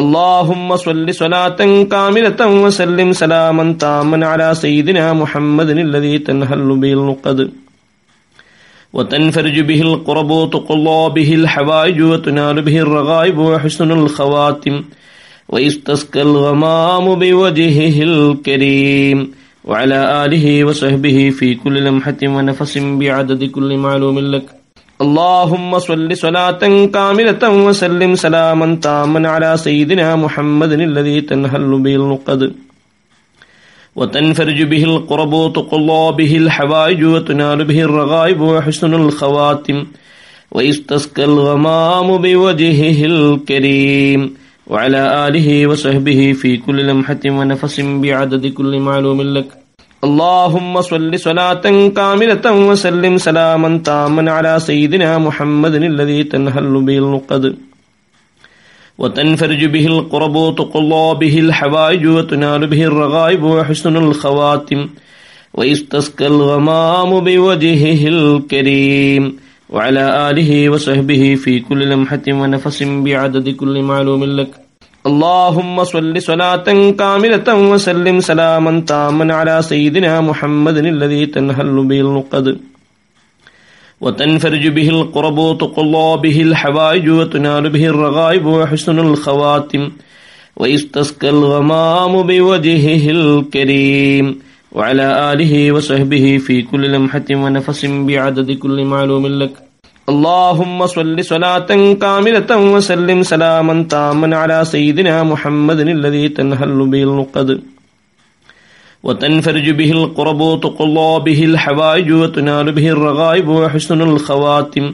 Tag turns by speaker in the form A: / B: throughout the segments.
A: اللهم صل صلاة كاملة وسلم سلاما تاما على سيدنا محمد الذي تنهل به القدر وتنفرج به القرب وتقضى به الحوائج وتنال به الرغائب وحسن الخواتم ويستسقى الغمام بوجهه الكريم وعلى آله وصحبه في كل لمحة ونفس بعدد كل معلوم لك اللهم صل صلاة كاملة وسلم سلاما تاما على سيدنا محمد الذي تنهل به اللقد وتنفرج به القرب وتقلى به الحوائج وتنال به الرغائب وحسن الخواتم ويستسقى الغمام بوجهه الكريم وعلى آله وصحبه في كل لمحة ونفس بعدد كل معلوم لك اللهم صل صلاة كاملة وسلم سلاما تاما على سيدنا محمد الذي تنهل به القدر وتنفرج به القرب وتقلى به الحوائج وتنال به الرغائب وحسن الخواتم ويستسقى الغمام بوجهه الكريم وعلى آله وصحبه في كل لمحة ونفس بعدد كل معلوم لك اللهم صل صلاة كاملة وسلم سلاما تاما على سيدنا محمد الذي تنهل به القدر وتنفرج به القرب وتقضى به الحوائج وتنال به الرغائب وحسن الخواتم ويستسقى الغمام بوجهه الكريم وعلى آله وصحبه في كل لمحة ونفس بعدد كل معلوم لك اللهم صل صلاة كاملة وسلم سلاما تاما على سيدنا محمد الذي تنهل به القدر وتنفرج به القرب وتقضى به الحوائج وتنال به الرغائب وحسن الخواتم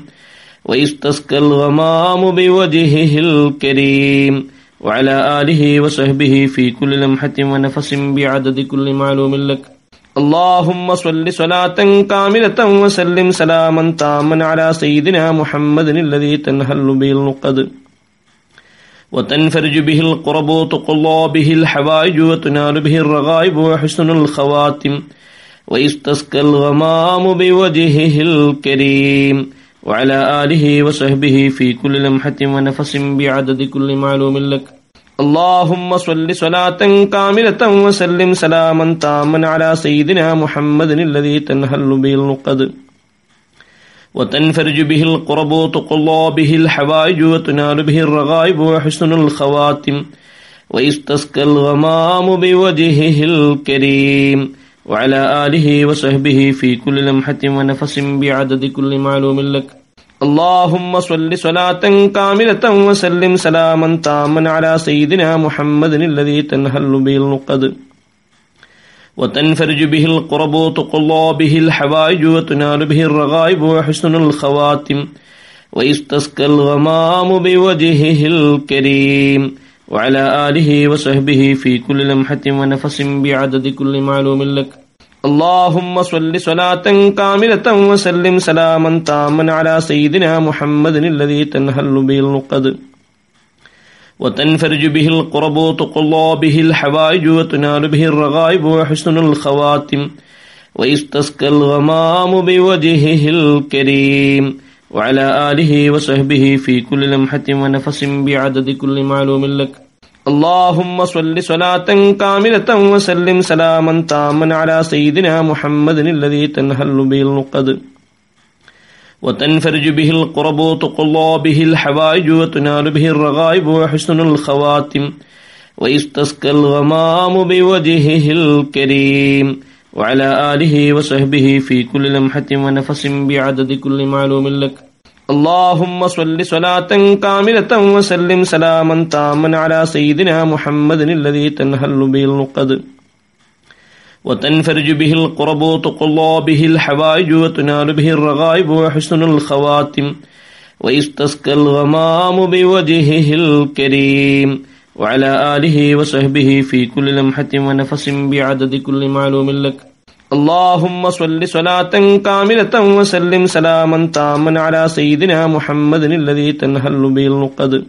A: ويستسقى الغمام بوجهه الكريم وعلى آله وصحبه في كل لمحة ونفس بعدد كل معلوم لك اللهم صل صلاة كاملة وسلم سلاما تاما على سيدنا محمد الذي تنهل به القدر وتنفرج به القرب وتقلى به الحوائج وتنال به الرغائب وحسن الخواتم ويستسقى الغمام بوجهه الكريم وعلى آله وصحبه في كل لمحة ونفس بعدد كل معلوم لك اللهم صل صلاة كاملة وسلم سلاما تاما على سيدنا محمد الذي تنهل به اللقد وتنفرج به القرب وتقلى به الحوائج وتنال به الرغائب وحسن الخواتم ويستسقى الغمام بوجهه الكريم وعلى آله وصحبه في كل لمحة ونفس بعدد كل معلوم لك اللهم صل صلاة كاملة وسلم سلاما تاما على سيدنا محمد الذي تنهل به القدر وتنفرج به القرب وتقلى به الحوائج وتنال به الرغائب وحسن الخواتم ويستسقى الغمام بوجهه الكريم وعلى آله وصحبه في كل لمحة ونفس بعدد كل معلوم لك اللهم صل صلاة كاملة وسلم سلاما تاما على سيدنا محمد الذي تنهل به القدر وتنفرج به القرب وتقضى به الحوائج وتنال به الرغائب وحسن الخواتم ويستسقى الغمام بوجهه الكريم وعلى آله وصحبه في كل لمحة ونفس بعدد كل معلوم لك اللهم صل صلاة كاملة وسلم سلاما تاما على سيدنا محمد الذي تنهل به القدر وتنفرج به القرب وتقلى به الحوائج وتنال به الرغائب وحسن الخواتم ويستسقى الغمام بوجهه الكريم وعلى آله وصحبه في كل لمحة ونفس بعدد كل معلوم لك اللهم صل صلاة كاملة وسلم سلاما تاما على سيدنا محمد الذي تنهل به اللقد وتنفرج به القرب وتقلى به الحوائج وتنال به الرغائب وحسن الخواتم ويستسقى الغمام بوجهه الكريم وعلى آله وصحبه في كل لمحة ونفس بعدد كل معلوم لك اللهم صل صلاة كاملة وسلم سلاما تاما على سيدنا محمد الذي تنهل به القدر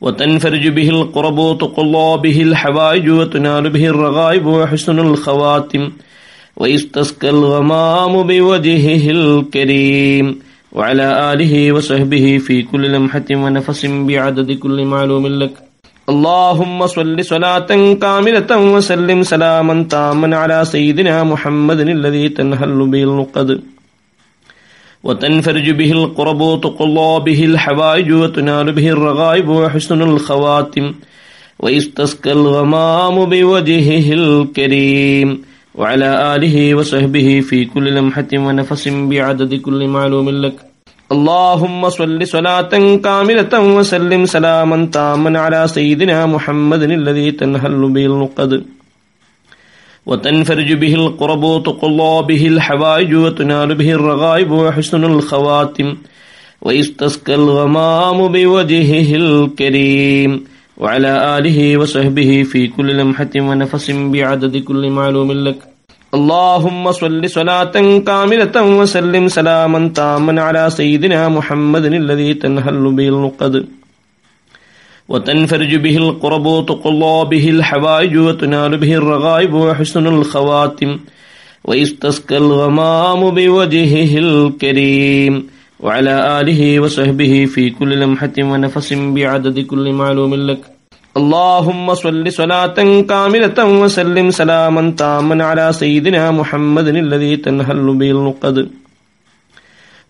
A: وتنفرج به القرب وتقلى به الحوائج وتنال به الرغائب وحسن الخواتم ويستسقى الغمام بوجهه الكريم وعلى آله وصحبه في كل لمحة ونفس بعدد كل معلوم لك اللهم صل صلاة كاملة وسلم سلاما تاما على سيدنا محمد الذي تنهل به القدر وتنفرج به القرب وتقضى به الحوائج وتنال به الرغائب وحسن الخواتم ويستسقى الغمام بوجهه الكريم وعلى آله وصحبه في كل لمحة ونفس بعدد كل معلوم لك اللهم صل صلاة كاملة وسلم سلاما تاما على سيدنا محمد الذي تنهل به اللقد وتنفرج به القرب وتقلى به الحوائج وتنال به الرغائب وحسن الخواتم ويستسقى الغمام بوجهه الكريم وعلى آله وصحبه في كل لمحة ونفس بعدد كل معلوم لك اللهم صل صلاة كاملة وسلم سلاما تاما على سيدنا محمد الذي تنهل به اللقد وتنفرج به القرب وتقلى به الحوائج وتنال به الرغائب وحسن الخواتم ويستسقى الغمام بوجهه الكريم وعلى آله وصحبه في كل لمحة ونفس بعدد كل معلوم لك اللهم صل صلاة كاملة وسلم سلاما تاما على سيدنا محمد الذي تنهل به القدر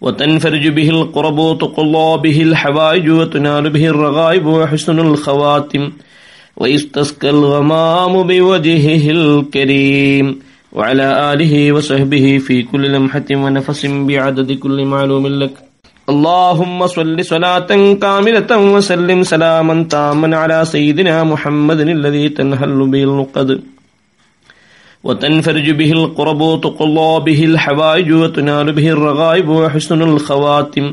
A: وتنفرج به القرب وتقلى به الحوائج وتنال به الرغائب وحسن الخواتم ويستسقى الغمام بوجهه الكريم وعلى آله وصحبه في كل لمحة ونفس بعدد كل معلوم لك اللهم صل صلاة كاملة وسلم سلاما تاما على سيدنا محمد الذي تنهل به القدر وتنفرج به القرب وتقلى به الحوائج وتنال به الرغائب وحسن الخواتم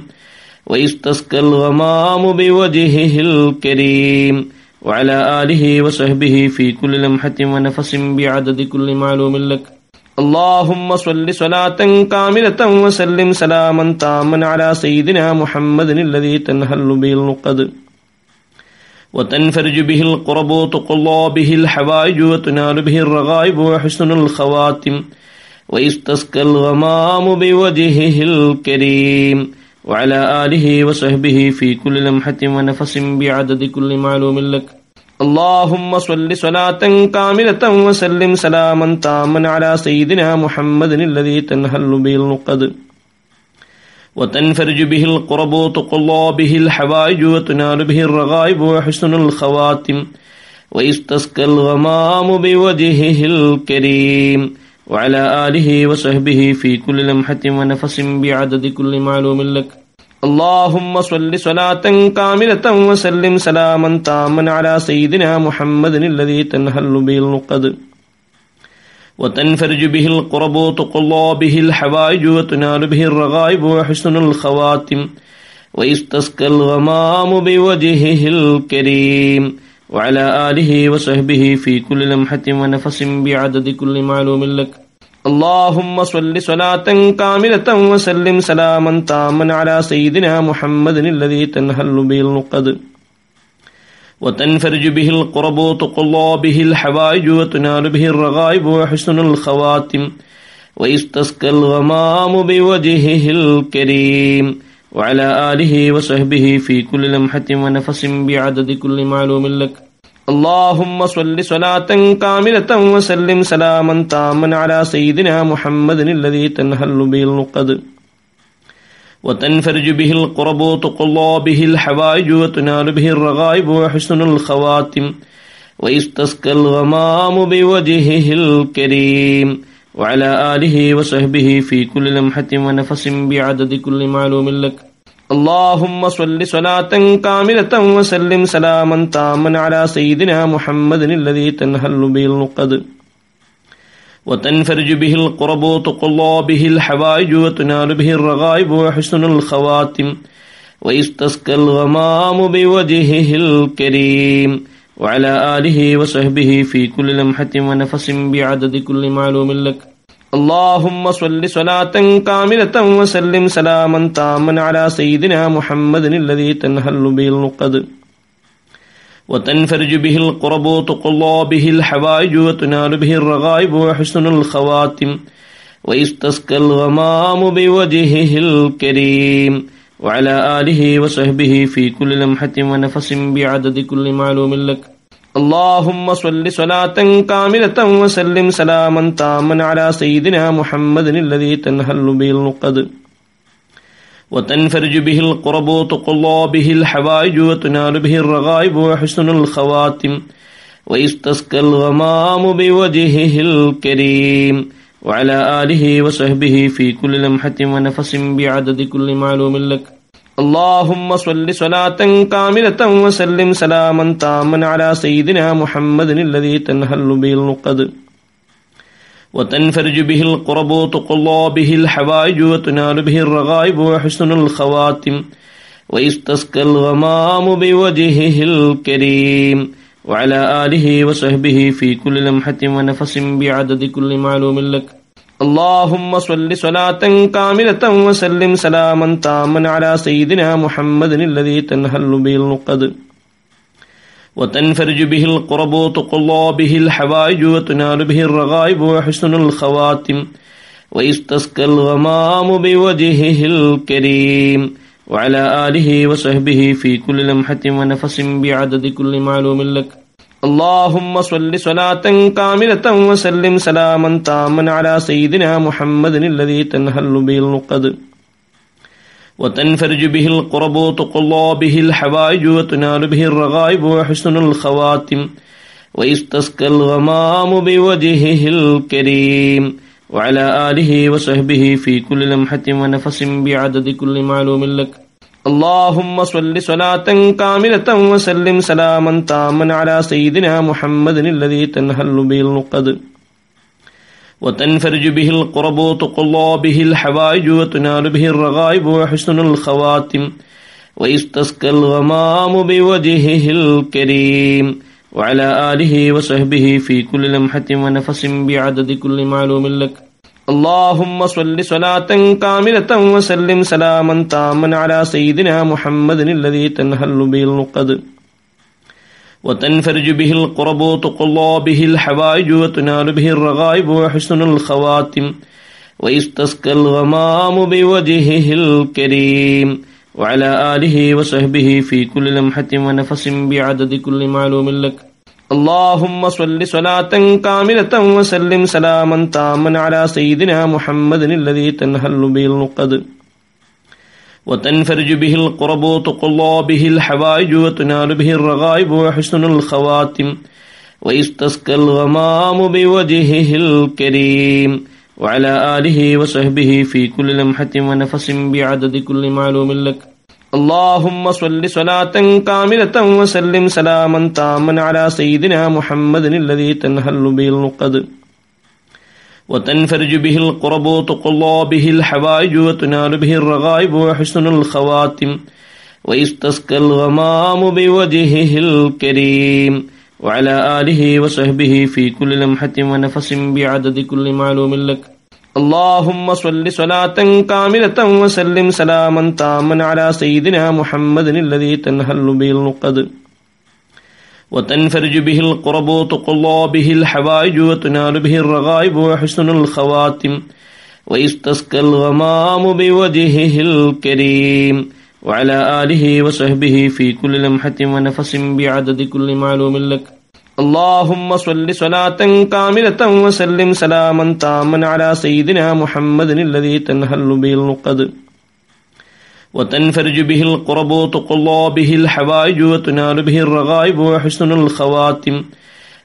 A: ويستسقى الغمام بوجهه الكريم وعلى آله وصحبه في كل لمحة ونفس بعدد كل معلوم لك اللهم صل صلاة كاملة وسلم سلاما تاما على سيدنا محمد الذي تنهل به اللقد وتنفرج به القرب وتقلى به الحوائج وتنال به الرغائب وحسن الخواتم ويستسقى الغمام بوجهه الكريم وعلى آله وصحبه في كل لمحة ونفس بعدد كل معلوم لك اللهم صل صلاة كاملة وسلم سلاما تاما على سيدنا محمد الذي تنهل به القدر وتنفرج به القرب وتقلى به الحوائج وتنال به الرغائب وحسن الخواتم ويستسقى الغمام بوجهه الكريم وعلى آله وصحبه في كل لمحة ونفس بعدد كل معلوم لك اللهم صل صلاة كاملة وسلم سلاما تاما على سيدنا محمد الذي تنهل به القدر وتنفرج به القرب وتقلى به الحوائج وتنال به الرغائب وحسن الخواتم ويستسقى الغمام بوجهه الكريم وعلى آله وصحبه في كل لمحة ونفس بعدد كل معلوم لك اللهم صل صلاة كاملة وسلم سلاما تاما على سيدنا محمد الذي تنهل به النقد وتنفرج به القرب وتقضى به الحوائج وتنال به الرغائب وحسن الخواتم ويستسقى الغمام بوجهه الكريم وعلى آله وصحبه في كل لمحة ونفس بعدد كل معلوم لك اللهم صل صلاة كاملة وسلم سلاما تاما على سيدنا محمد الذي تنهل به القدر وتنفرج به القرب وتقضى به الحوائج وتنال به الرغائب وحسن الخواتم ويستسقى الغمام بوجهه الكريم وعلى آله وصحبه في كل لمحة ونفس بعدد كل معلوم لك اللهم صل صلاة كاملة وسلم سلاما تاما على سيدنا محمد الذي تنهل به اللقد وتنفرج به القرب وتقلى به الحوائج وتنال به الرغائب وحسن الخواتم ويستسقى الغمام بوجهه الكريم وعلى آله وصحبه في كل لمحة ونفس بعدد كل معلوم لك اللهم صل صلاة كاملة وسلم سلاما تاما على سيدنا محمد الذي تنهل به القدر وتنفرج به القرب وتقضى به الحوائج وتنال به الرغائب وحسن الخواتم ويستسقى الغمام بوجهه الكريم وعلى آله وصحبه في كل لمحة ونفس بعدد كل معلوم لك اللهم صل صلاة كاملة وسلم سلاما تاما على سيدنا محمد الذي تنهل به القدر وتنفرج به القرب وتقلى به الحوائج وتنال به الرغائب وحسن الخواتم ويستسقى الغمام بوجهه الكريم وعلى آله وصحبه في كل لمحة ونفس بعدد كل معلوم لك اللهم صل صلاة كاملة وسلم سلاما تاما على سيدنا محمد الذي تنهل به اللقد وتنفرج به القرب وتقضى به الحوائج وتنال به الرغائب وحسن الخواتم ويستسقى الغمام بوجهه الكريم وعلى آله وصحبه في كل لمحة ونفس بعدد كل معلوم لك اللهم صل صلاة كاملة وسلم سلاما تاما على سيدنا محمد الذي تنهل به القدر وتنفرج به القرب وتقلى به الحوائج وتنال به الرغائب وحسن الخواتم ويستسقى الغمام بوجهه الكريم وعلى آله وصحبه في كل لمحة ونفس بعدد كل معلوم لك اللهم صل صلاة كاملة وسلم سلاما تاما على سيدنا محمد الذي تنهل به القدر وتنفرج به القرب وتقلى به الحوائج وتنال به الرغائب وحسن الخواتم ويستسقى الغمام بوجهه الكريم وعلى آله وصحبه في كل لمحة ونفس بعدد كل معلوم لك اللهم صل صلاة كاملة وسلم سلاما تاما على سيدنا محمد الذي تنهل به القدر وتنفرج به القرب وتقلى به الحوائج وتنال به الرغائب وحسن الخواتم ويستسقى الغمام بوجهه الكريم وعلى آله وصحبه في كل لمحة ونفس بعدد كل معلوم لك اللهم صل صلاة كاملة وسلم سلاما تاما على سيدنا محمد الذي تنهل به القدر وتنفرج به القرب وتقضى به الحوائج وتنال به الرغائب وحسن الخواتم ويستسقى الغمام بوجهه الكريم وعلى آله وصحبه في كل لمحة ونفس بعدد كل معلوم لك اللهم صل صلاة كاملة وسلم سلاما تاما على سيدنا محمد الذي تنهل به القدر وتنفرج به القرب وتقلى به الحوائج وتنال به الرغائب وحسن الخواتم ويستسقى الغمام بوجهه الكريم وعلى آله وصحبه في كل لمحة ونفس بعدد كل معلوم لك اللهم صل صلاة كاملة وسلم سلاما تاما على سيدنا محمد الذي تنهل به القدر وتنفرج به القرب وتقلى به الحوائج وتنال به الرغائب وحسن الخواتم ويستسقى الغمام بوجهه الكريم وعلى آله وصحبه في كل لمحة ونفس بعدد كل معلوم لك اللهم صل صلاة كاملة وسلم سلاما تاما على سيدنا محمد الذي تنهل به القدر وتنفرج به القرب وتقلى به الحوائج وتنال به الرغائب وحسن الخواتم ويستسقى الغمام بوجهه الكريم وعلى آله وصحبه في كل لمحة ونفس بعدد كل معلوم لك اللهم صل صلاة كاملة وسلم سلاما تاما على سيدنا محمد الذي تنهل به اللقد وتنفرج به القرب وتقضى به الحوائج وتنال به الرغائب وحسن الخواتم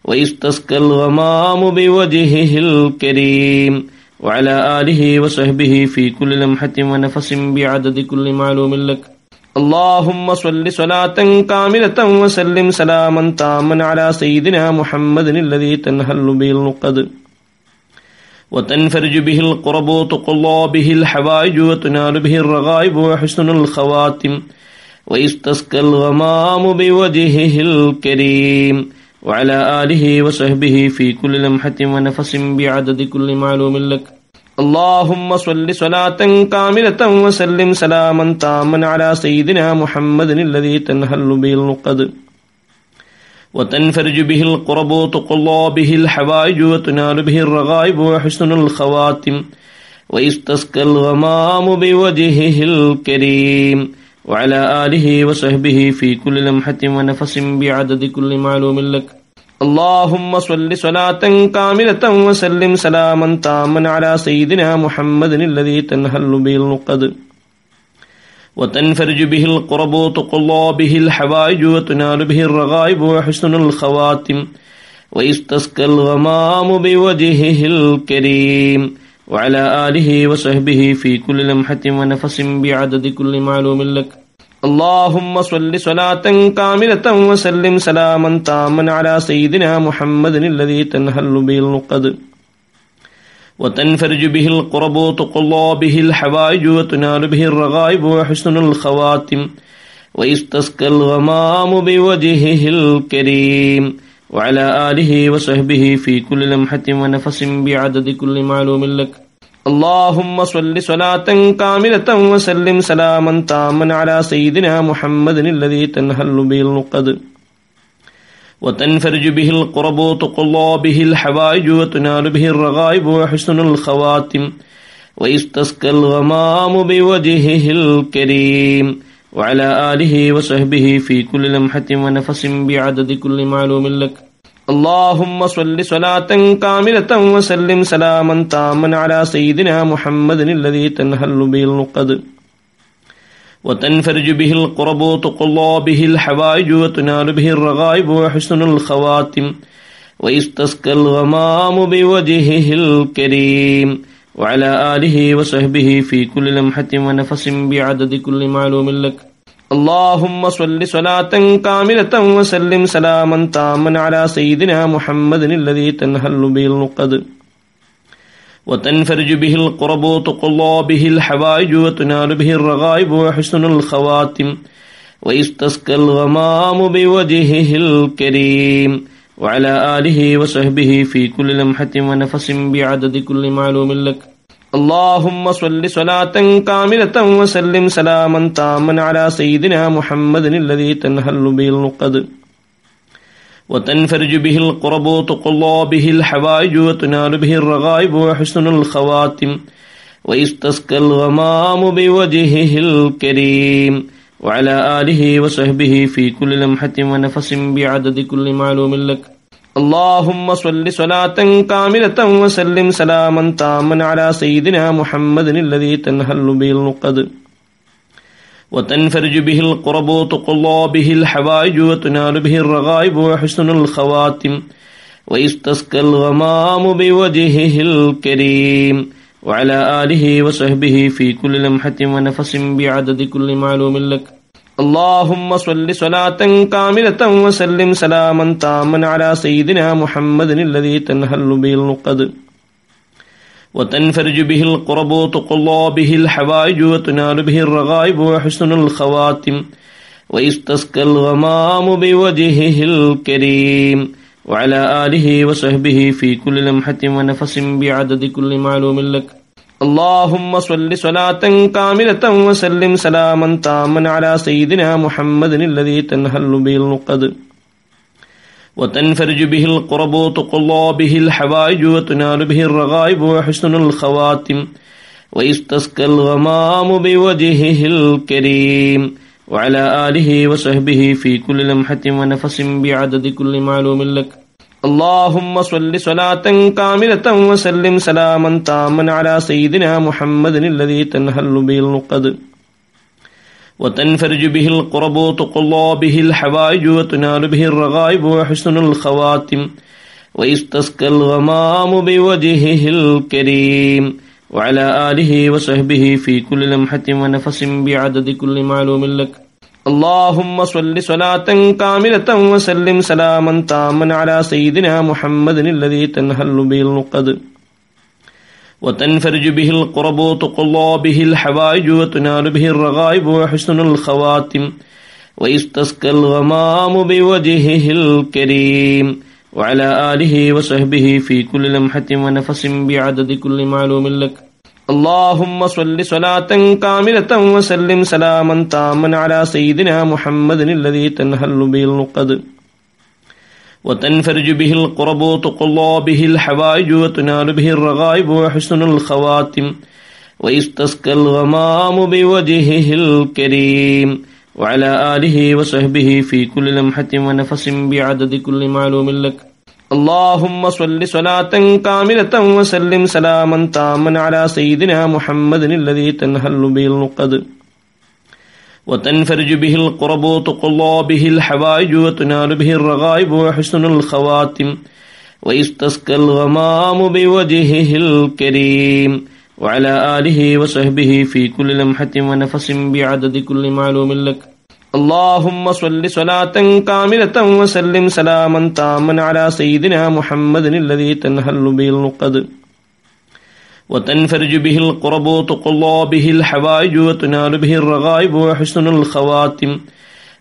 A: ويستسقى الغمام بوجهه الكريم وعلى آله وصحبه في كل لمحة ونفس بعدد كل معلوم لك اللهم صل صلاة كاملة وسلم سلاما تاما على سيدنا محمد الذي تنهل به القدر وتنفرج به القرب وتقلى به الحوائج وتنال به الرغائب وحسن الخواتم ويستسقى الغمام بوجهه الكريم وعلى آله وصحبه في كل لمحة ونفس بعدد كل معلوم لك اللهم صل صلاة كاملة وسلم سلاما تاما على سيدنا محمد الذي تنهل به القدر وتنفرج به القرب وتقضى به الحوائج وتنال به الرغائب وحسن الخواتم ويستسقى الغمام بوجهه الكريم وعلى آله وصحبه في كل لمحة ونفس بعدد كل معلوم لك اللهم صل صلاة كاملة وسلم سلاما تاما على سيدنا محمد الذي تنهل به القدر وتنفرج به القرب وتقضى به الحوائج وتنال به الرغائب وحسن الخواتم ويستسقى الغمام بوجهه الكريم وعلى آله وصحبه في كل لمحة ونفس بعدد كل معلوم لك اللهم صل صلاة كاملة وسلم سلاما تاما على سيدنا محمد الذي تنهل به القدر وتنفرج به القرب وتقضى به الحوائج وتنال به الرغائب وحسن الخواتم ويستسقى الغمام بوجهه الكريم وعلى آله وصحبه في كل لمحة ونفس بعدد كل معلوم لك اللهم صل صلاة كاملة وسلم سلاما تاما على سيدنا محمد الذي تنهل به القدر وتنفرج به القرب وتقلى به الحوائج وتنال به الرغائب وحسن الخواتم ويستسقى الغمام بوجهه الكريم وعلى آله وصحبه في كل لمحة ونفس بعدد كل معلوم لك اللهم صل صلاة كاملة وسلم سلاما تاما على سيدنا محمد الذي تنهل به القدر وتنفرج به القرب وتقلى به الحوائج وتنال به الرغائب وحسن الخواتم ويستسقى الغمام بوجهه الكريم وعلى آله وصحبه في كل لمحة ونفس بعدد كل معلوم لك اللهم صل صلاة كاملة وسلم سلاما تاما على سيدنا محمد الذي تنهل به اللقد وتنفرج به القرب وتقضى به الحوائج وتنال به الرغائب وحسن الخواتم ويستسقى الغمام بوجهه الكريم وعلى آله وصحبه في كل لمحة ونفس بعدد كل معلوم لك اللهم صل صلاة كاملة وسلم سلاما تاما على سيدنا محمد الذي تنهل به القدر وتنفرج به القرب وتقضى به الحوائج وتنال به الرغائب وحسن الخواتم ويستسقى الغمام بوجهه الكريم وعلى آله وصحبه في كل لمحة ونفس بعدد كل معلوم لك اللهم صل صلاة كاملة وسلم سلاما تاما على سيدنا محمد الذي تنهل به القد وتنفرج به القرب وتقضى به الحوائج وتنال به الرغائب وحسن الخواتم ويستسقى الغمام بوجهه الكريم وعلى آله وصحبه في كل لمحة ونفس بعدد كل معلوم لك اللهم صل صلاة كاملة وسلم سلاما تاما على سيدنا محمد الذي تنهل به القدر وتنفرج به القرب وتقضى به الحوائج وتنال به الرغائب وحسن الخواتم ويستسقى الغمام بوجهه الكريم وعلى آله وصحبه في كل لمحة ونفس بعدد كل معلوم لك اللهم صل صلاة كاملة وسلم سلاما تاما على سيدنا محمد الذي تنهل به القدر وتنفرج به القرب وتقلى به الحوائج وتنال به الرغائب وحسن الخواتم ويستسقى الغمام بوجهه الكريم وعلى آله وصحبه في كل لمحة ونفس بعدد كل معلوم لك اللهم صل صلاة كاملة وسلم سلاما تاما على سيدنا محمد الذي تنهل به القدر وتنفرج به القرب وتقضى به الحوائج وتنال به الرغائب وحسن الخواتم ويستسقى الغمام بوجهه الكريم وعلى آله وصحبه في كل لمحة ونفس بعدد كل معلوم لك اللهم صل صلاة كاملة وسلم سلاما تاما على سيدنا محمد الذي تنهل به القد وتنفرج به القرب وتقضى به الحوائج وتنال به الرغائب وحسن الخواتم ويستسقى الغمام بوجهه الكريم وعلى آله وصحبه في كل لمحة ونفس بعدد كل معلوم لك اللهم صل صلاة كاملة وسلم سلاما تاما على سيدنا محمد الذي تنهل به القدر وتنفرج به القرب وتقلى به الحوائج وتنال به الرغائب وحسن الخواتم ويستسقى الغمام بوجهه الكريم وعلى آله وصحبه في كل لمحة ونفس بعدد كل معلوم لك اللهم صل صلاة كاملة وسلم سلاما تاما على سيدنا محمد الذي تنهل به القدر وتنفرج به القرب وتقضى به الحوائج وتنال به الرغائب وحسن الخواتم ويستسقى الغمام بوجهه الكريم وعلى آله وصحبه في كل لمحة ونفس بعدد كل معلوم لك اللهم صل صلاة كاملة وسلم سلاما تاما على سيدنا محمد الذي تنهل به القدر وتنفرج به القرب وتقضى به الحوائج وتنال به الرغائب وحسن الخواتم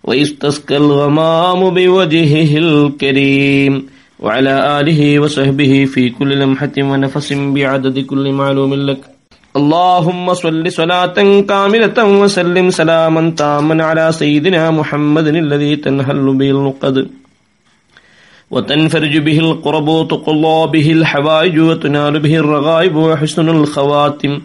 A: ويستسقى الغمام بوجهه الكريم وعلى آله وصحبه في كل لمحة ونفس بعدد كل معلوم لك اللهم صل صلاة كاملة وسلم سلاما تاما على سيدنا محمد الذي تنهل به القدر وتنفرج به القرب وتقلى به الحوائج وتنال به الرغائب وحسن الخواتم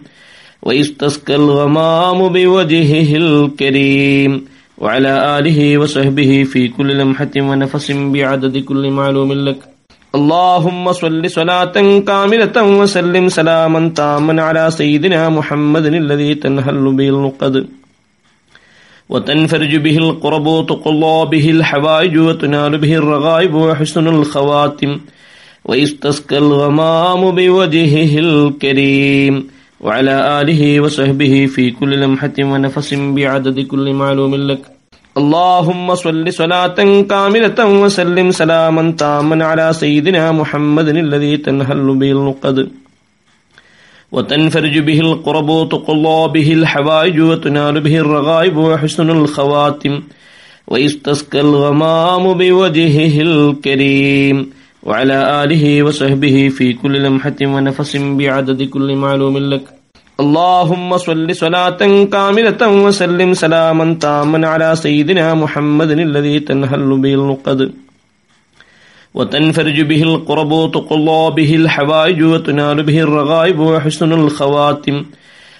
A: ويستسقى الغمام بوجهه الكريم وعلى آله وصحبه في كل لمحة ونفس بعدد كل معلوم لك اللهم صل صلاة كاملة وسلم سلاما تاما على سيدنا محمد الذي تنهل به القدر وتنفرج به القرب وتقضى به الحوائج وتنال به الرغائب وحسن الخواتم ويستسقى الغمام بوجهه الكريم وعلى آله وصحبه في كل لمحة ونفس بعدد كل معلوم لك اللهم صل صلاة كاملة وسلم سلاما تاما على سيدنا محمد الذي تنهل به القدر وتنفرج به القرب وتقضى به الحوائج وتنال به الرغائب وحسن الخواتم ويستسقى الغمام بوجهه الكريم وعلى آله وصحبه في كل لمحة ونفس بعدد كل معلوم لك اللهم صل صلاة كاملة وسلم سلاما تاما على سيدنا محمد الذي تنهل به القدر وتنفرج به القرب وتقلى به الحوائج وتنال به الرغائب وحسن الخواتم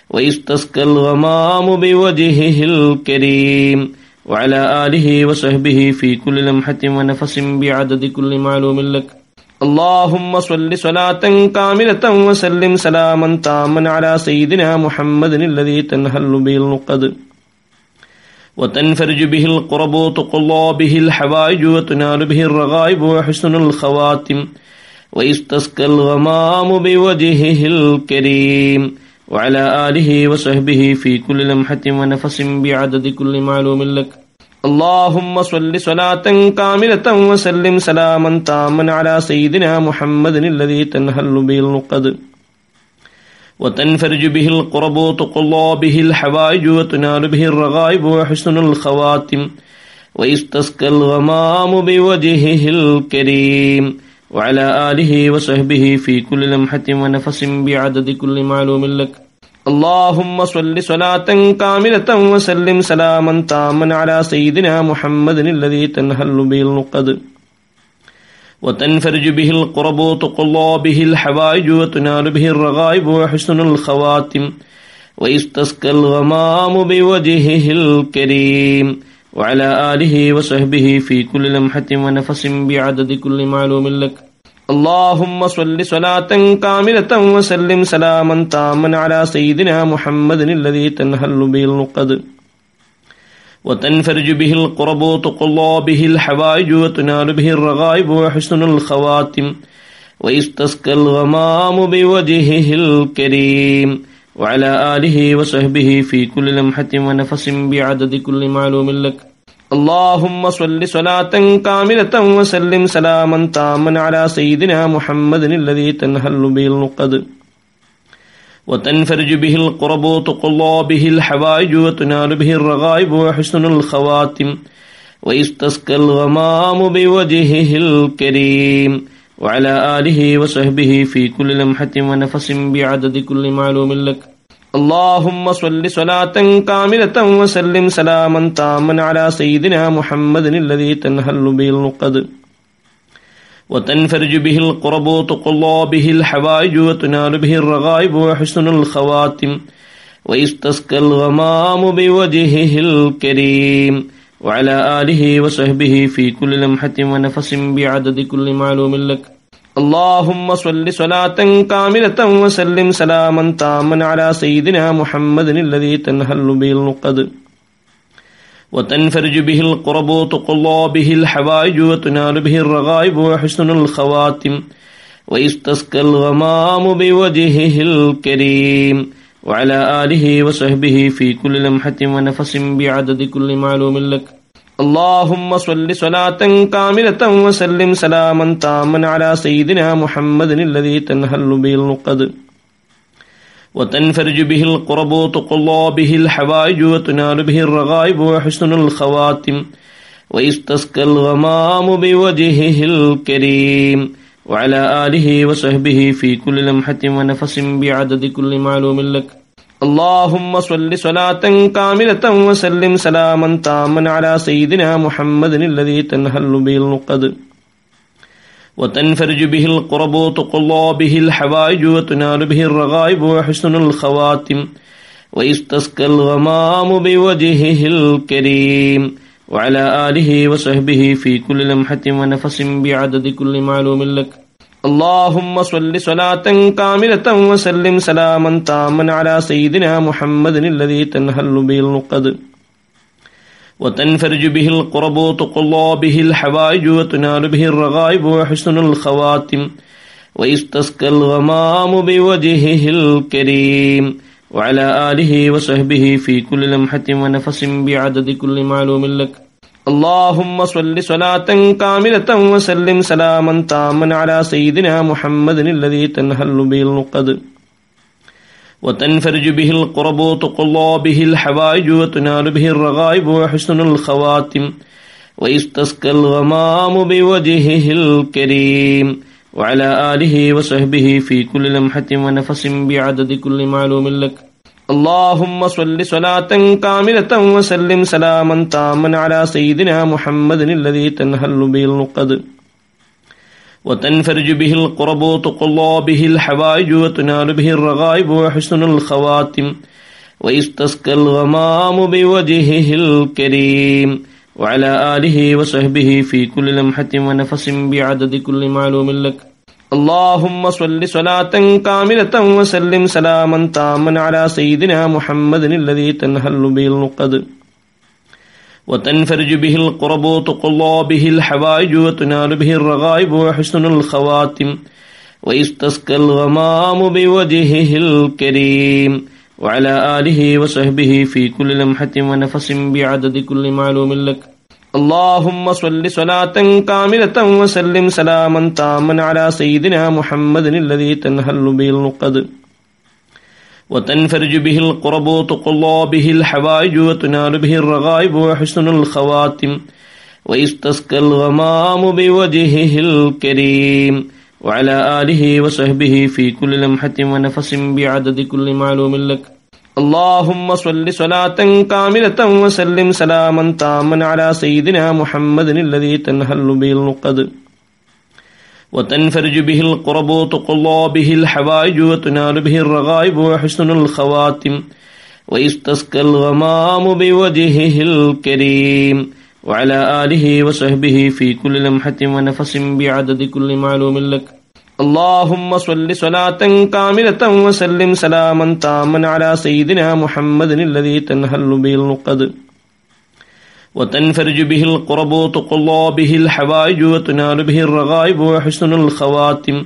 A: ويستسقى الغمام بوجهه الكريم وعلى آله وصحبه في كل لمحة ونفس بعدد كل معلوم لك اللهم صل صلاة كاملة وسلم سلاما تاما على سيدنا محمد الذي تنهل به القدر وتنفرج به القرب وتقلى به الحوائج وتنال به الرغائب وحسن الخواتم ويستسقى الغمام بوجهه الكريم وعلى آله وصحبه في كل لمحة ونفس بعدد كل معلوم لك اللهم صل صلاة كاملة وسلم سلاما تاما على سيدنا محمد الذي تنهل به القدر وتنفرج به القرب وتقلى به الحوائج وتنال به الرغائب وحسن الخواتم ويستسقى الغمام بوجهه الكريم وعلى آله وصحبه في كل لمحة ونفس بعدد كل معلوم لك اللهم صل صلاة كاملة وسلم سلاما تاما على سيدنا محمد الذي تنهل به القدر وتنفرج به القرب وتقلى به الحوائج وتنال به الرغائب وحسن الخواتم ويستسقى الغمام بوجهه الكريم وعلى آله وصحبه في كل لمحة ونفس بعدد كل معلوم لك اللهم صل صلاة كاملة وسلم سلاما تاما على سيدنا محمد الذي تنهل به اللقد وتنفرج به القرب وتقلى به الحوائج وتنال به الرغائب وحسن الخواتم ويستسقى الغمام بوجهه الكريم وعلى آله وصحبه في كل لمحة ونفس بعدد كل معلوم لك اللهم صل صلاة كاملة وسلم سلاما تاما على سيدنا محمد الذي تنهل به القدر وتنفرج به القرب وتقلى به الحوائج وتنال به الرغائب وحسن الخواتم ويستسقى الغمام بوجهه الكريم وعلى آله وصحبه في كل لمحة ونفس بعدد كل معلوم لك اللهم صل صلاة كاملة وسلم سلاما تاما على سيدنا محمد الذي تنهل به القدر وتنفرج به القرب وتقلى به الحوائج وتنال به الرغائب وحسن الخواتم ويستسقى الغمام بوجهه الكريم وعلى آله وصحبه في كل لمحة ونفس بعدد كل معلوم لك اللهم صل صلاة كاملة وسلم سلاما تاما على سيدنا محمد الذي تنهل به القدر وتنفرج به القرب وتقلى به الحوائج وتنال به الرغائب وحسن الخواتم ويستسقى الغمام بوجهه الكريم وعلى آله وصحبه في كل لمحة ونفس بعدد كل معلوم لك اللهم صل صلاة كاملة وسلم سلاما تاما على سيدنا محمد الذي تنهل به اللقد وتنفرج به القرب وتقلى به الحوائج وتنال به الرغائب وحسن الخواتم ويستسقى الغمام بوجهه الكريم وعلى آله وصحبه في كل لمحة ونفس بعدد كل معلوم لك اللهم صل صلاة كاملة وسلم سلاما تاما على سيدنا محمد الذي تنهل به القدر وتنفرج به القرب وتقلى به الحوائج وتنال به الرغائب وحسن الخواتم ويستسقى الغمام بوجهه الكريم وعلى آله وصحبه في كل لمحة ونفس بعدد كل معلوم لك اللهم صل صلاة كاملة وسلم سلاما تاما على سيدنا محمد الذي تنهل به اللقد وتنفرج به القرب وتقلى به الحوائج وتنال به الرغائب وحسن الخواتم ويستسقى الغمام بوجهه الكريم وعلى آله وصحبه في كل لمحة ونفس بعدد كل معلوم لك اللهم صل صلاة كاملة وسلم سلاما تاما على سيدنا محمد الذي تنهل به القدر وتنفرج به القرب وتقلى به الحوائج وتنال به الرغائب وحسن الخواتم ويستسقى الغمام بوجهه الكريم وعلى آله وصحبه في كل لمحة ونفس بعدد كل معلوم لك اللهم صل صلاة كاملة وسلم سلاما تاما على سيدنا محمد الذي تنهل به اللقد وتنفرج به القرب وتقلى به الحوائج وتنال به الرغائب وحسن الخواتم ويستسقى الغمام بوجهه الكريم وعلى آله وصحبه في كل لمحة ونفس بعدد كل معلوم لك اللهم صل صلاة كاملة وسلم سلاما تاما على سيدنا محمد الذي تنهل به القدر وتنفرج به القرب وتقضى به الحوائج وتنال به الرغائب وحسن الخواتم ويستسقى الغمام بوجهه الكريم وعلى آله وصحبه في كل لمحة ونفس بعدد كل معلوم لك اللهم صل صلاة كاملة وسلم سلاما تاما على سيدنا محمد الذي تنهل به القدر وتنفرج به القرب وتقلى به الحوائج وتنال به الرغائب وحسن الخواتم ويستسقى الغمام بوجهه الكريم وعلى آله وصحبه في كل لمحة ونفس بعدد كل معلوم لك اللهم صل صلاة كاملة وسلم سلاما تاما على سيدنا محمد الذي تنهل به القدر وتنفرج به القرب وتقضى به الحوائج وتنال به الرغائب وحسن الخواتم ويستسقى الغمام بوجهه الكريم وعلى آله وصحبه في كل لمحة ونفس بعدد كل معلوم لك اللهم صل صلاة كاملة وسلم سلاما تاما على سيدنا محمد الذي تنهل به اللقد وتنفرج به القرب وتقلى به الحوائج وتنال به الرغائب وحسن الخواتم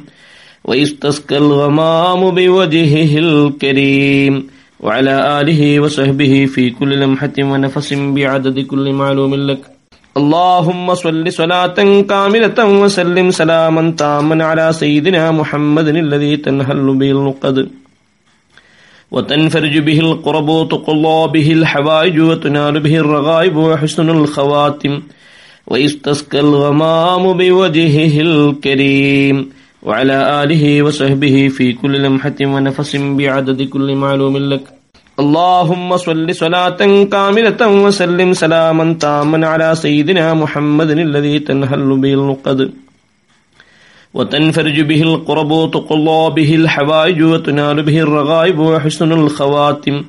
A: ويستسقى الغمام بوجهه الكريم وعلى آله وصحبه في كل لمحة ونفس بعدد كل معلوم لك اللهم صل صلاة كاملة وسلم سلاما تاما على سيدنا محمد الذي تنهل به القدر وتنفرج به القرب وتقلى به الحوائج وتنال به الرغائب وحسن الخواتم ويستسقى الغمام بوجهه الكريم وعلى آله وصحبه في كل لمحة ونفس بعدد كل معلوم لك اللهم صل صلاة كاملة وسلم سلاما تاما على سيدنا محمد الذي تنهل به القدر وتنفرج به القرب وتقلى به الحوائج وتنال به الرغائب وحسن الخواتم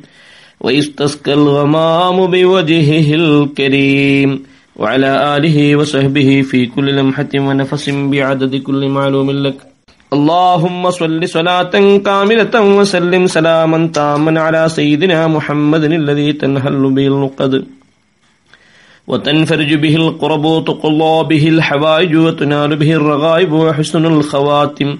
A: ويستسقى الغمام بوجهه الكريم وعلى آله وصحبه في كل لمحة ونفس بعدد كل معلوم لك اللهم صل صلاة كاملة وسلم سلاما تاما على سيدنا محمد الذي تنهل به القدر وتنفرج به القرب وتقلى به الحوائج وتنال به الرغائب وحسن الخواتم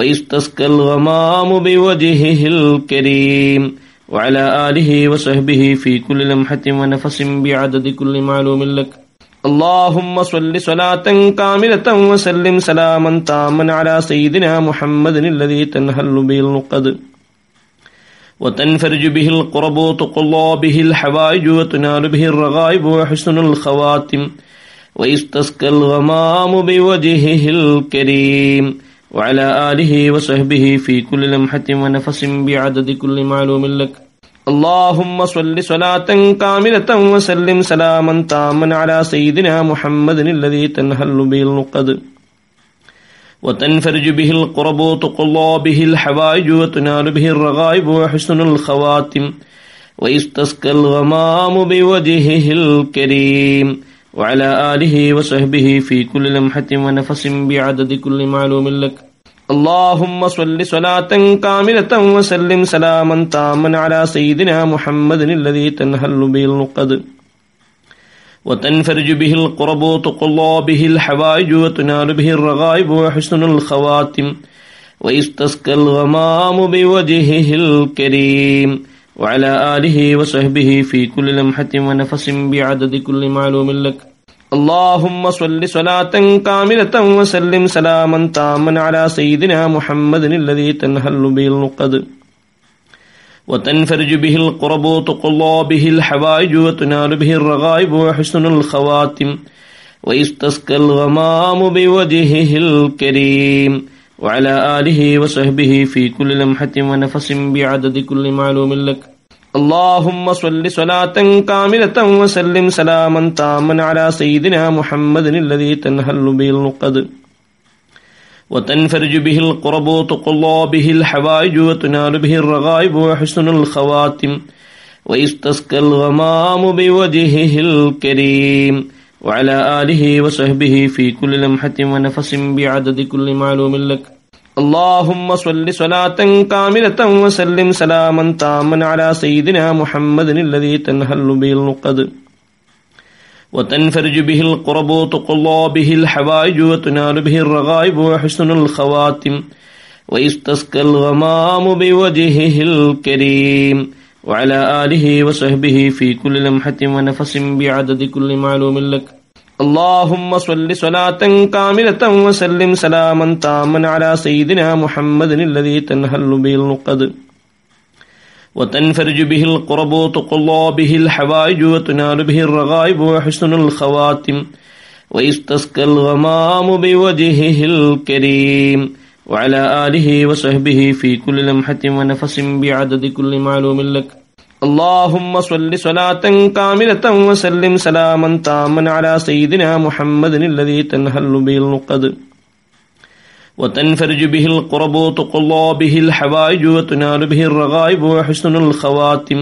A: ويستسقى الغمام بوجهه الكريم وعلى آله وصحبه في كل لمحة ونفس بعدد كل معلوم لك اللهم صل صلاة كاملة وسلم سلاما تاما على سيدنا محمد الذي تنهل به اللقد وتنفرج به القرب وتقلى به الحوائج وتنال به الرغائب وحسن الخواتم ويستسقى الغمام بوجهه الكريم وعلى آله وصحبه في كل لمحة ونفس بعدد كل معلوم لك اللهم صل صلاة كاملة وسلم سلاما تاما على سيدنا محمد الذي تنهل به القد وتنفرج به القرب وتقلى به الحوائج وتنال به الرغائب وحسن الخواتم ويستسقى الغمام بوجهه الكريم وعلى آله وصحبه في كل لمحة ونفس بعدد كل معلوم لك اللهم صل صلاة كاملة وسلم سلاما تاما على سيدنا محمد الذي تنهل به القدر وتنفرج به القرب وتقلى به الحوائج وتنال به الرغائب وحسن الخواتم ويستسقى الغمام بوجهه الكريم وعلى آله وصحبه في كل لمحة ونفس بعدد كل معلوم لك اللهم صل صلاة كاملة وسلم سلاما تاما على سيدنا محمد الذي تنهل به القدر وتنفرج به القرب وتقضى به الحوائج وتنال به الرغائب وحسن الخواتم ويستسقى الغمام بوجهه الكريم وعلى آله وصحبه في كل لمحة ونفس بعدد كل معلوم لك اللهم صل صلاة كاملة وسلم سلاما تاما على سيدنا محمد الذي تنهل به اللقد وتنفرج به القرب وتقلى به الحوائج وتنال به الرغائب وحسن الخواتم ويستسقى الغمام بوجهه الكريم وعلى آله وصحبه في كل لمحة ونفس بعدد كل معلوم لك اللهم صل صلاة كاملة وسلم سلاما تاما على سيدنا محمد الذي تنهل به القدر وتنفرج به القرب وتقضى به الحوائج وتنال به الرغائب وحسن الخواتم ويستسقى الغمام بوجهه الكريم وعلى آله وصحبه في كل لمحة ونفس بعدد كل معلوم لك اللهم صل صلاة كاملة وسلم سلاما تاما على سيدنا محمد الذي تنهل به القدر وتنفرج به القرب وتقلى به الحوائج وتنال به الرغائب وحسن الخواتم ويستسقى الغمام بوجهه الكريم وعلى آله وصحبه في كل لمحة ونفس بعدد كل معلوم لك اللهم صل صلاة كاملة وسلم سلاما تاما على سيدنا محمد الذي تنهل به القدر وتنفرج به القرب وتقلى به الحوائج وتنال به الرغائب وحسن الخواتم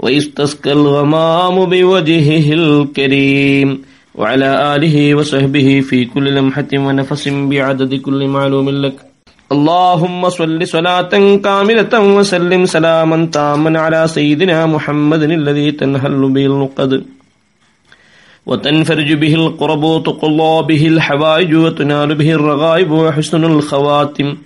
A: ويستسقى الغمام بوجهه الكريم وعلى آله وصحبه في كل لمحة ونفس بعدد كل معلوم لك اللهم صل صلاة كاملة وسلم سلاما تاما على سيدنا محمد الذي تنهل به اللقد وتنفرج به القرب وتقلى به الحوائج وتنال به الرغائب وحسن الخواتم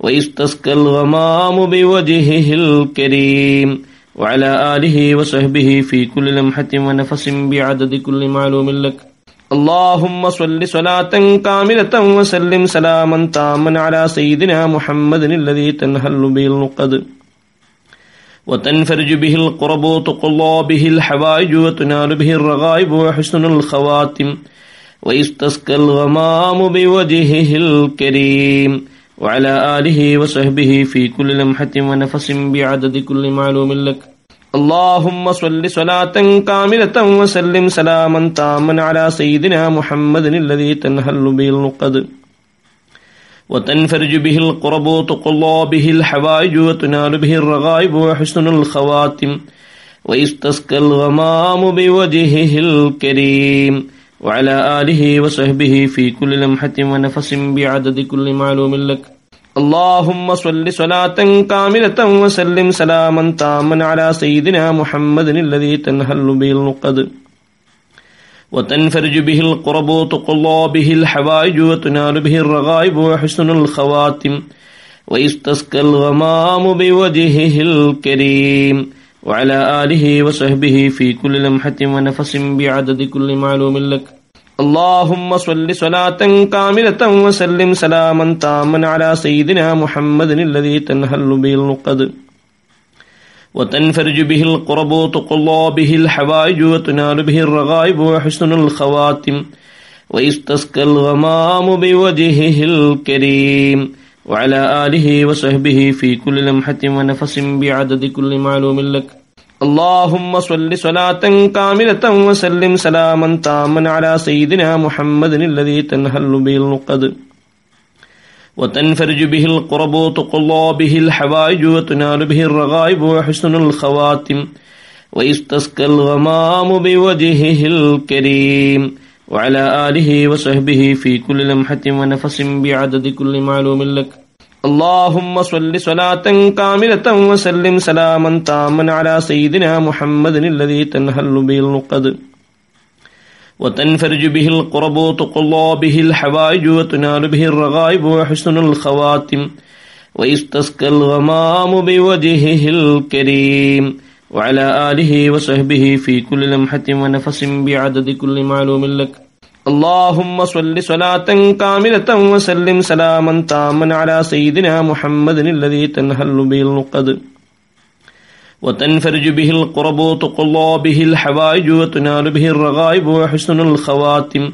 A: ويستسقى الغمام بوجهه الكريم وعلى آله وصحبه في كل لمحة ونفس بعدد كل معلوم لك اللهم صل صلاة كاملة وسلم سلاما تاما على سيدنا محمد الذي تنهل به القدر وتنفرج به القرب وتقلى به الحوائج وتنال به الرغائب وحسن الخواتم ويستسقى الغمام بوجهه الكريم وعلى آله وصحبه في كل لمحة ونفس بعدد كل معلوم لك اللهم صل صلاة كاملة وسلم سلاما تاما على سيدنا محمد الذي تنهل به اللقد وتنفرج به القرب وتقلى به الحوائج وتنال به الرغائب وحسن الخواتم ويستسقى الغمام بوجهه الكريم وعلى آله وصحبه في كل لمحة ونفس بعدد كل معلوم لك اللهم صل صلاة كاملة وسلم سلاما تاما على سيدنا محمد الذي تنهل به اللقد وتنفرج به القرب وتقلى به الحوائج وتنال به الرغائب وحسن الخواتم ويستسقى الغمام بوجهه الكريم وعلى آله وصحبه في كل لمحة ونفس بعدد كل معلوم لك اللهم صل صلاة كاملة وسلم سلاما تاما على سيدنا محمد الذي تنهل به اللقد وتنفرج به القرب وتقلى به الحوائج وتنال به الرغائب وحسن الخواتم ويستسقى الغمام بوجهه الكريم وعلى آله وصحبه في كل لمحة ونفس بعدد كل معلوم لك اللهم صل صلاة كاملة وسلم سلاما تاما على سيدنا محمد الذي تنهل به القدر وتنفرج به القرب وتقلى به الحوائج وتنال به الرغائب وحسن الخواتم ويستسقى الغمام بوجهه الكريم وعلى آله وصحبه في كل لمحة ونفس بعدد كل معلوم لك اللهم صل صلاة كاملة وسلم سلاما تاما على سيدنا محمد الذي تنهل به اللقد وتنفرج به القرب وتقضى به الحوائج وتنال به الرغائب وحسن الخواتم ويستسقى الغمام بوجهه الكريم وعلى آله وصحبه في كل لمحة ونفس بعدد كل معلوم لك اللهم صل صلاة كاملة وسلم سلاما تاما على سيدنا محمد الذي تنهل به القدر وتنفرج به القرب وتقلى به الحوائج وتنال به الرغائب وحسن الخواتم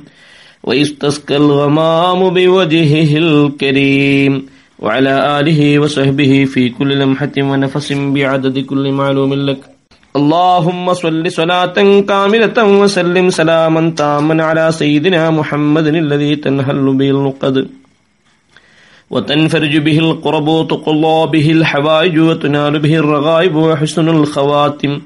A: ويستسقى الغمام بوجهه الكريم وعلى آله وصحبه في كل لمحة ونفس بعدد كل معلوم لك اللهم صل صلاة كاملة وسلم سلاما تاما على سيدنا محمد الذي تنهل به اللقد وتنفرج به القرب وتقلى به الحوائج وتنال به الرغائب وحسن الخواتم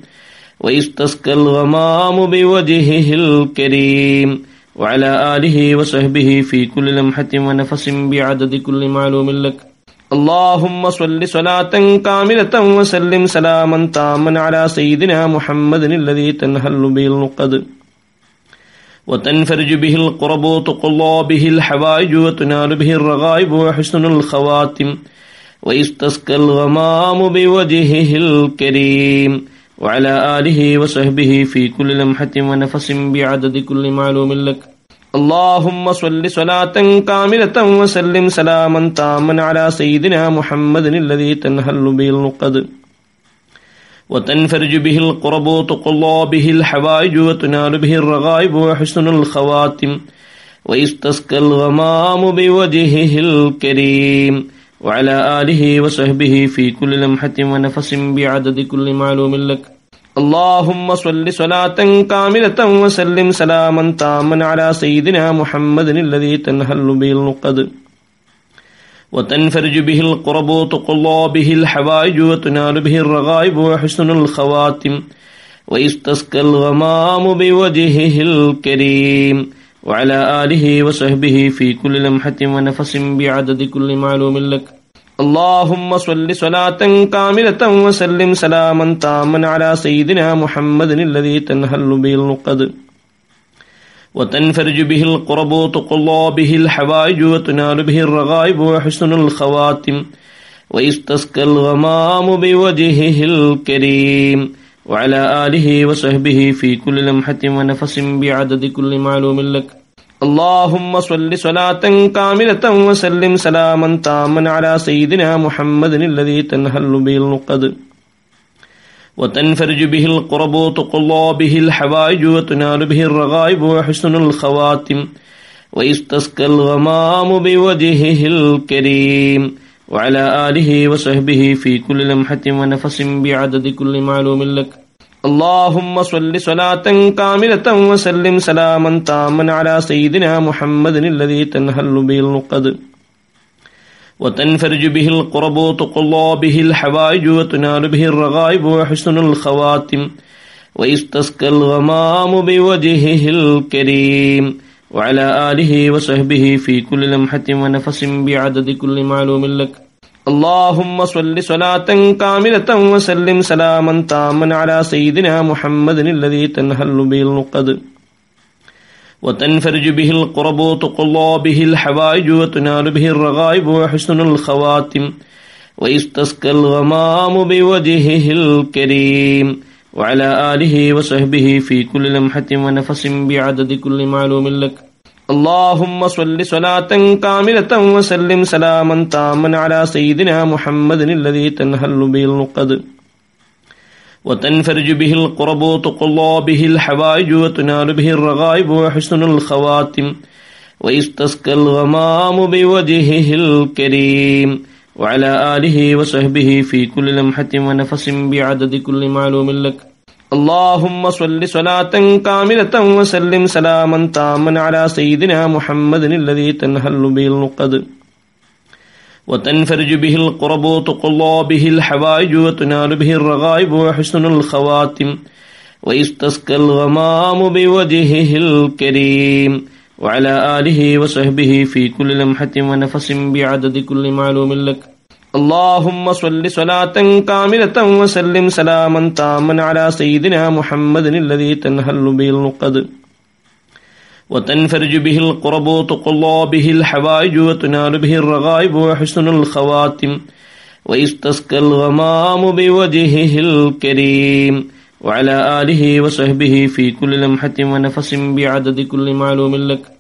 A: ويستسقى الغمام بوجهه الكريم وعلى آله وصحبه في كل لمحة ونفس بعدد كل معلوم لك اللهم صل صلاة كاملة وسلم سلاما تاما على سيدنا محمد الذي تنهل به القدر وتنفرج به القرب وتقضى به الحوائج وتنال به الرغائب وحسن الخواتم ويستسقى الغمام بوجهه الكريم وعلى آله وصحبه في كل لمحة ونفس بعدد كل معلوم لك اللهم صل صلاة كاملة وسلم سلاما تاما على سيدنا محمد الذي تنهل به القدر وتنفرج به القرب وتقلى به الحوائج وتنال به الرغائب وحسن الخواتم ويستسقى الغمام بوجهه الكريم وعلى آله وصحبه في كل لمحة ونفس بعدد كل معلوم لك اللهم صل صلاة كاملة وسلم سلاما تاما على سيدنا محمد الذي تنهل به القدر وتنفرج به القرب وتقلى به الحوائج وتنال به الرغائب وحسن الخواتم ويستسقى الغمام بوجهه الكريم وعلى آله وصحبه في كل لمحة ونفس بعدد كل معلوم لك اللهم صل صلاة كاملة وسلم سلاما تاما على سيدنا محمد الذي تنهل به اللقد وتنفرج به القرب وتقلى به الحوائج وتنال به الرغائب وحسن الخواتم ويستسقى الغمام بوجهه الكريم وعلى آله وصحبه في كل لمحة ونفس بعدد كل معلوم لك اللهم صل صلاة كاملة وسلم سلاما تاما على سيدنا محمد الذي تنهل به القدر وتنفرج به القرب وتقلى به الحوائج وتنال به الرغائب وحسن الخواتم ويستسقى الغمام بوجهه الكريم وعلى آله وصحبه في كل لمحة ونفس بعدد كل معلوم لك اللهم صل صلاة كاملة وسلم سلاما تاما على سيدنا محمد الذي تنهل به القدر وتنفرج به القرب وتقضى به الحوائج وتنال به الرغائب وحسن الخواتم ويستسقى الغمام بوجهه الكريم وعلى آله وصحبه في كل لمحة ونفس بعدد كل معلوم لك اللهم صل صلاة كاملة وسلم سلاما تاما على سيدنا محمد الذي تنهل به القدر وتنفرج به القرب وتقلى به الحوائج وتنال به الرغائب وحسن الخواتم ويستسقى الغمام بوجهه الكريم وعلى آله وصحبه في كل لمحة ونفس بعدد كل معلوم لك اللهم صل صلاة كاملة وسلم سلاما تاما على سيدنا محمد الذي تنهل به اللقد وتنفرج به القرب وتقلى به الحوائج وتنال به الرغائب وحسن الخواتم ويستسقى الغمام بوجهه الكريم وعلى آله وصحبه في كل لمحة ونفس بعدد كل معلوم لك اللهم صل صلاة كاملة وسلم سلاما تاما على سيدنا محمد الذي تنهل به القدر وتنفرج به القرب وتقلى به الحوائج وتنال به الرغائب وحسن الخواتم ويستسقى الغمام بوجهه الكريم وعلى آله وصحبه في كل لمحة ونفس بعدد كل معلوم لك اللهم صل صلاة كاملة وسلم سلاما تاما على سيدنا محمد الذي تنهل به النقد وتنفرج به القرب وتقلى به الحوائج وتنال به الرغائب وحسن الخواتم ويستسقى الغمام بوجهه الكريم وعلى آله وصحبه في كل لمحة ونفس بعدد كل معلوم لك